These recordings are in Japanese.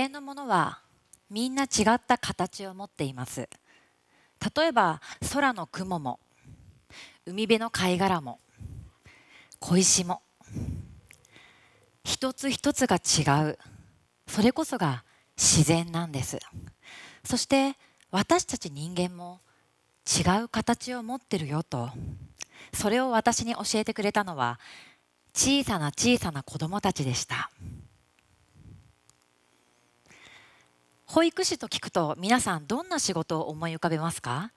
然のものはみんな違った形を持っています例えば空の雲も海辺の貝殻も小石も一つ一つが違うそれこそが自然なんですそして私たち人間も違う形を持ってるよとそれを私に教えてくれたのは小さな小さな子どもたちでした。保育士と聞くと皆さんどんな仕事を思い浮かべますか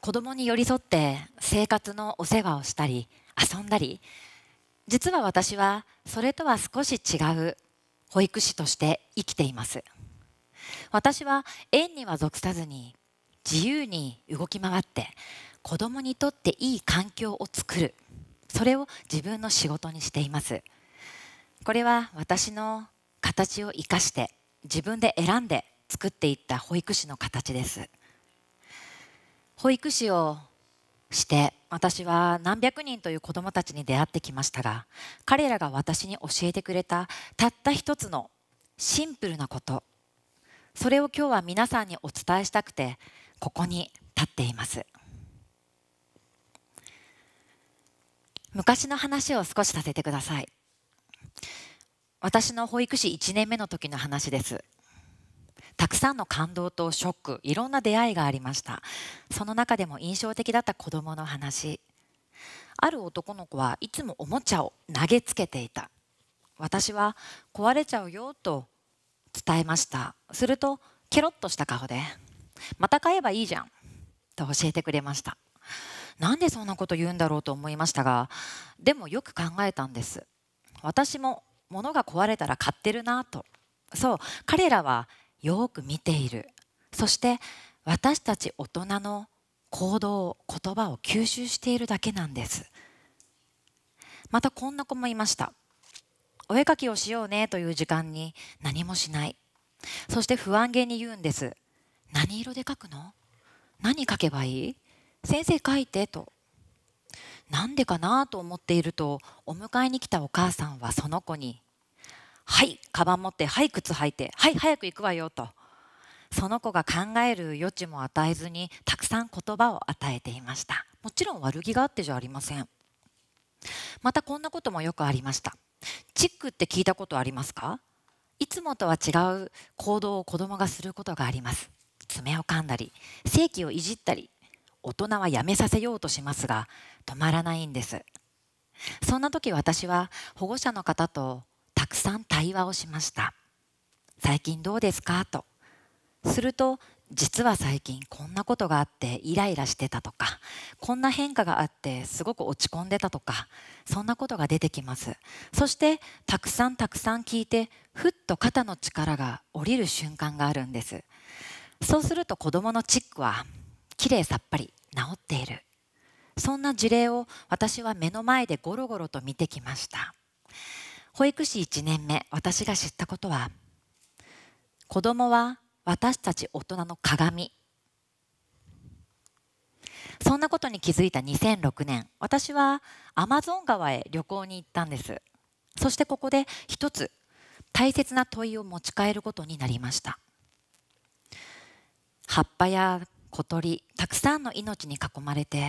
子供に寄り添って生活のお世話をしたり遊んだり実は私はそれとは少し違う保育士として生きています私は園には属さずに自由に動き回って子供にとっていい環境を作るそれを自分の仕事にしていますこれは私の形を生かして自分で選んで作っていった保育士の形です保育士をして私は何百人という子どもたちに出会ってきましたが彼らが私に教えてくれたたった一つのシンプルなことそれを今日は皆さんにお伝えしたくてここに立っています昔の話を少しさせてください私の保育士1年目の時の話ですたくさんの感動とショックいろんな出会いがありましたその中でも印象的だった子どもの話ある男の子はいつもおもちゃを投げつけていた私は壊れちゃうよと伝えましたするとケロッとした顔で「また買えばいいじゃん」と教えてくれましたなんでそんなこと言うんだろうと思いましたがでもよく考えたんです私も物が壊れたら買ってるなとそう彼らはよく見ているそして私たち大人の行動言葉を吸収しているだけなんですまたこんな子もいましたお絵かきをしようねという時間に何もしないそして不安げに言うんです何色で描くの何描けばいい先生書いてとなんでかなと思っているとお迎えに来たお母さんはその子に「はいカバン持ってはい靴履いてはい早く行くわよ」とその子が考える余地も与えずにたくさん言葉を与えていましたもちろん悪気があってじゃありませんまたこんなこともよくありましたチックって聞いたことありますかいつもとは違う行動を子供がすることがあります爪を噛んだり性器をいじったり大人はやめさせようとしますが止まらないんですそんな時私は保護者の方とたくさん対話をしました最近どうですかとすると実は最近こんなことがあってイライラしてたとかこんな変化があってすごく落ち込んでたとかそんなことが出てきますそしてたくさんたくさん聞いてふっと肩の力が下りる瞬間があるんですそうすると子どものチックはきれいさっぱり治っているそんな事例を私は目の前でゴロゴロと見てきました保育士1年目私が知ったことは子供は私たち大人の鏡そんなことに気づいた2006年私はアマゾン川へ旅行に行ったんですそしてここで一つ大切な問いを持ち帰ることになりました葉っぱや小鳥たくさんの命に囲まれて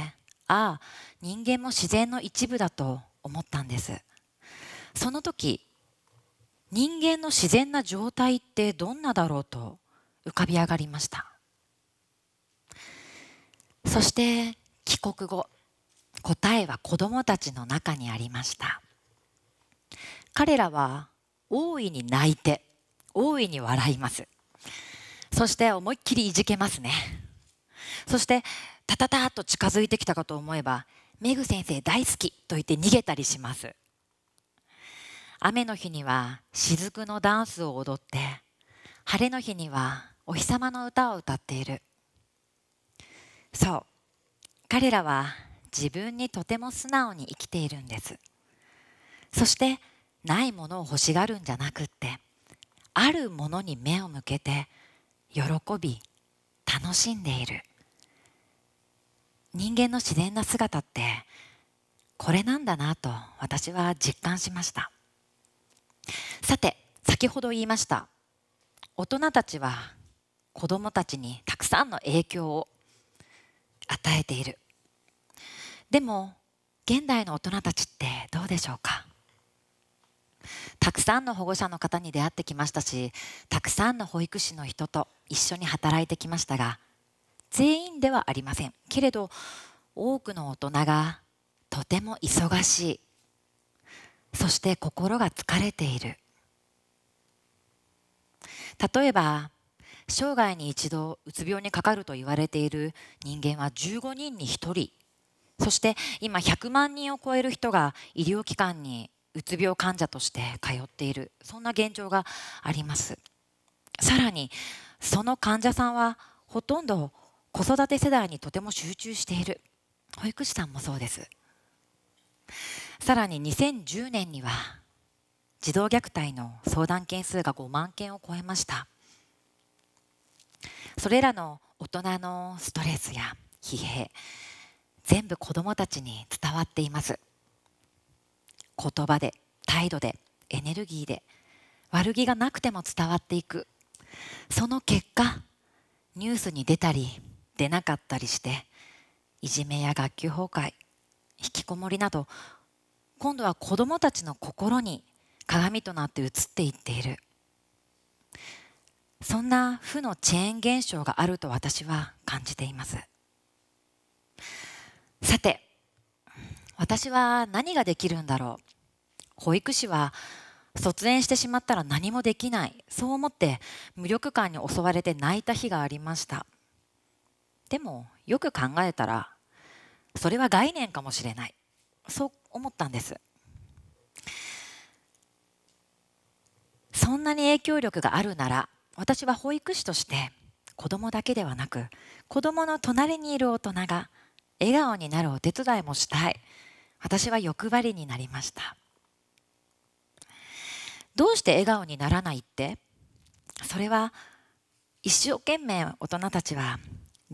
ああ人間も自然の一部だと思ったんですその時人間の自然な状態ってどんなだろうと浮かび上がりましたそして帰国後答えは子どもたちの中にありました彼らは大いに泣いて大いに笑いますそして思いっきりいじけますねそしてたたたと近づいてきたかと思えばメグ先生大好きと言って逃げたりします雨の日には雫のダンスを踊って晴れの日にはお日様の歌を歌っているそう彼らは自分にとても素直に生きているんですそしてないものを欲しがるんじゃなくってあるものに目を向けて喜び楽しんでいる。人間の自然な姿ってこれなんだなと私は実感しましたさて先ほど言いました大人たちは子どもたちにたくさんの影響を与えているでも現代の大人たちってどうでしょうかたくさんの保護者の方に出会ってきましたしたくさんの保育士の人と一緒に働いてきましたが全員ではありませんけれど多くの大人がとても忙しいそして心が疲れている例えば生涯に一度うつ病にかかると言われている人間は15人に1人そして今100万人を超える人が医療機関にうつ病患者として通っているそんな現状がありますさらにその患者さんはほとんど子育て世代にとても集中している保育士さんもそうですさらに2010年には児童虐待の相談件数が5万件を超えましたそれらの大人のストレスや疲弊全部子どもたちに伝わっています言葉で態度でエネルギーで悪気がなくても伝わっていくその結果ニュースに出たり出なかったりしていじめや学級崩壊引きこもりなど今度は子どもたちの心に鏡となって映っていっているそんな負のチェーン現象があると私は感じていますさて私は何ができるんだろう保育士は卒園してしまったら何もできないそう思って無力感に襲われて泣いた日がありましたでもよく考えたらそれは概念かもしれないそう思ったんですそんなに影響力があるなら私は保育士として子どもだけではなく子どもの隣にいる大人が笑顔になるお手伝いもしたい私は欲張りになりましたどうして笑顔にならないってそれは一生懸命大人たちは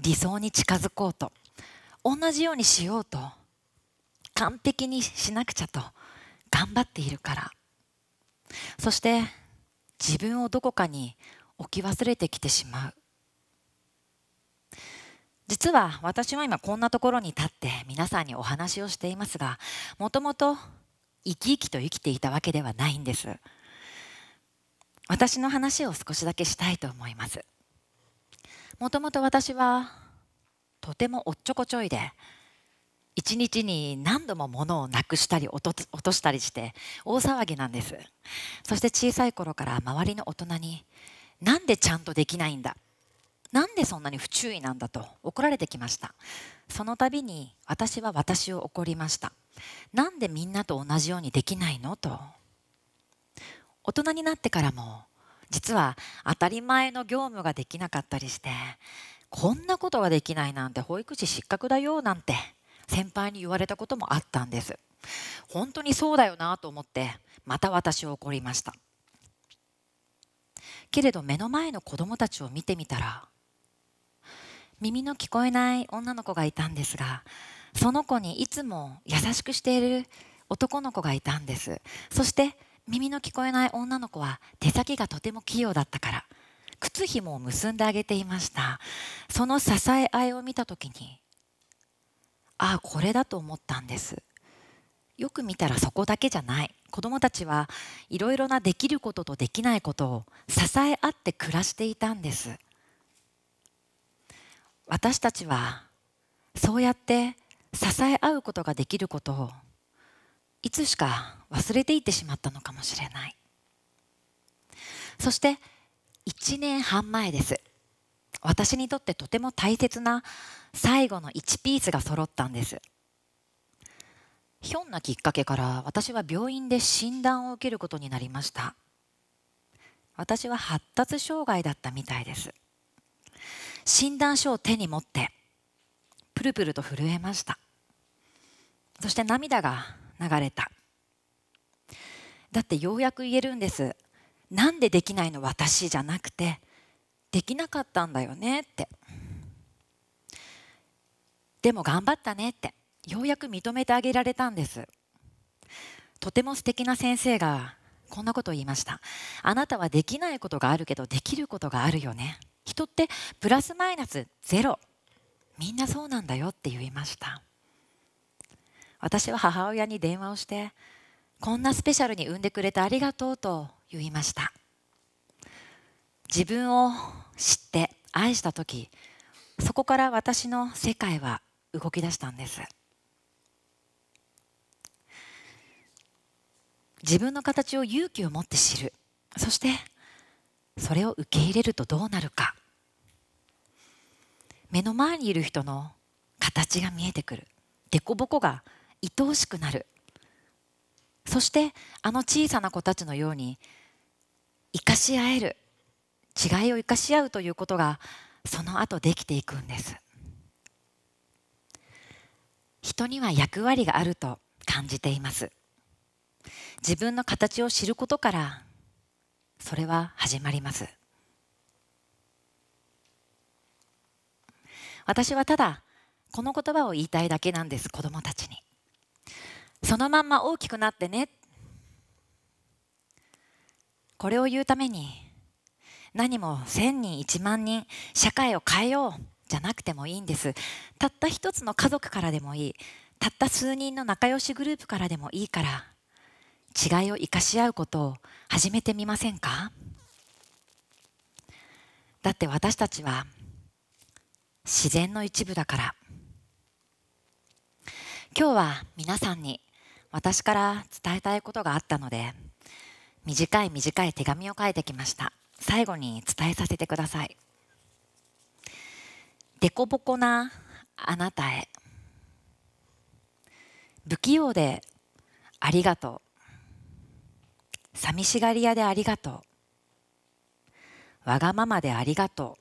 理想に近づこうと同じようにしようと完璧にしなくちゃと頑張っているからそして自分をどこかに置き忘れてきてしまう実は私は今こんなところに立って皆さんにお話をしていますがもともと生き生きと生きていたわけではないんです私の話を少しだけしたいと思いますもともと私はとてもおっちょこちょいで一日に何度も物をなくしたり落としたりして大騒ぎなんですそして小さい頃から周りの大人に「なんでちゃんとできないんだ」なんでそんなに不注意なんだと怒られてきましたその度に私は私を怒りましたなんでみんなと同じようにできないのと大人になってからも実は当たり前の業務ができなかったりしてこんなことができないなんて保育士失格だよなんて先輩に言われたこともあったんです本当にそうだよなと思ってまた私を怒りましたけれど目の前の子供たちを見てみたら耳の聞こえない女の子がいたんですがその子にいつも優しくしている男の子がいたんですそして耳の聞こえない女の子は手先がとても器用だったから靴ひもを結んであげていましたその支え合いを見た時にああこれだと思ったんですよく見たらそこだけじゃない子どもたちはいろいろなできることとできないことを支え合って暮らしていたんです私たちはそうやって支え合うことができることをいつしか忘れていってしまったのかもしれないそして1年半前です私にとってとても大切な最後の1ピースが揃ったんですひょんなきっかけから私は病院で診断を受けることになりました私は発達障害だったみたいです診断書を手に持ってプルプルと震えましたそして涙が流れただってようやく言えるんですなんでできないの私じゃなくてできなかったんだよねってでも頑張ったねってようやく認めてあげられたんですとても素敵な先生がこんなことを言いましたあなたはできないことがあるけどできることがあるよね人ってプラスマイナスゼロみんなそうなんだよって言いました私は母親に電話をしてこんなスペシャルに産んでくれてありがとうと言いました自分を知って愛した時そこから私の世界は動き出したんです自分の形を勇気を持って知るそしてそれを受け入れるとどうなるか目の前にいる人の形が見えてくる凸凹が愛おしくなるそしてあの小さな子たちのように生かし合える違いを生かし合うということがその後できていくんです人には役割があると感じています自分の形を知ることからそれは始まります私はただこの言葉を言いたいだけなんです子どもたちにそのまんま大きくなってねこれを言うために何も1,000人1万人社会を変えようじゃなくてもいいんですたった一つの家族からでもいいたった数人の仲良しグループからでもいいから違いを生かし合うことを始めてみませんかだって私たちは自然の一部だから今日は皆さんに私から伝えたいことがあったので短い短い手紙を書いてきました最後に伝えさせてくださいでこぼこなあなたへ不器用でありがとう寂しがり屋でありがとうわがままでありがと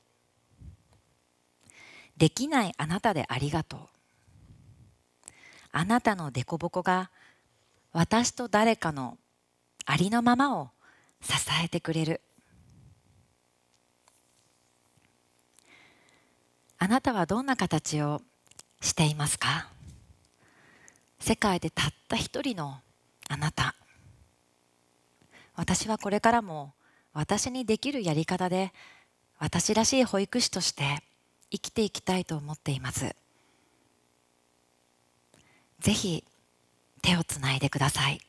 うできないあなたでありがとうあなたのでこぼこが私と誰かのありのままを支えてくれるあなたはどんな形をしていますか世界でたった一人のあなた私はこれからも私にできるやり方で私らしい保育士として生きていきたいと思っています。ぜひ手をつないでください。